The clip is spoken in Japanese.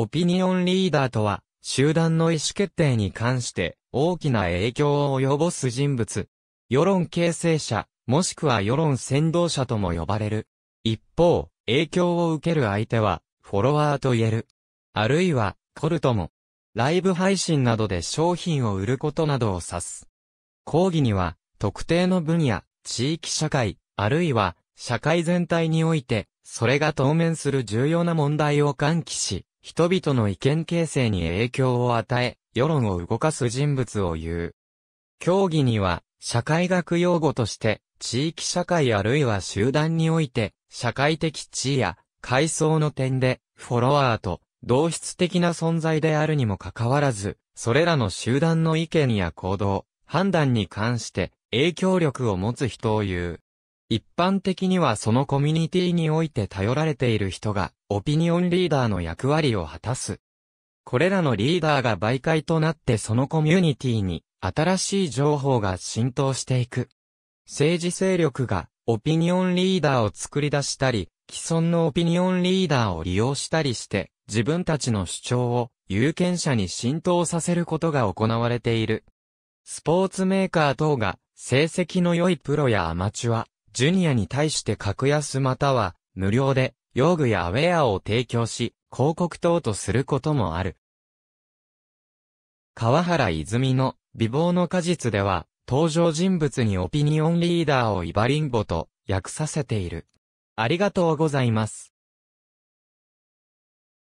オピニオンリーダーとは、集団の意思決定に関して大きな影響を及ぼす人物。世論形成者、もしくは世論先導者とも呼ばれる。一方、影響を受ける相手は、フォロワーと言える。あるいは、コルトも。ライブ配信などで商品を売ることなどを指す。講義には、特定の分野、地域社会、あるいは、社会全体において、それが当面する重要な問題を喚起し、人々の意見形成に影響を与え、世論を動かす人物を言う。競技には、社会学用語として、地域社会あるいは集団において、社会的地位や階層の点で、フォロワーと同質的な存在であるにもかかわらず、それらの集団の意見や行動、判断に関して影響力を持つ人を言う。一般的にはそのコミュニティにおいて頼られている人が、オピニオンリーダーの役割を果たす。これらのリーダーが媒介となってそのコミュニティに、新しい情報が浸透していく。政治勢力が、オピニオンリーダーを作り出したり、既存のオピニオンリーダーを利用したりして、自分たちの主張を有権者に浸透させることが行われている。スポーツメーカー等が成績の良いプロやアマチュア、ジュニアに対して格安または、無料で、用具やウェアを提供し、広告等とすることもある。川原泉の美貌の果実では、登場人物にオピニオンリーダーをイバリンボと訳させている。ありがとうございます。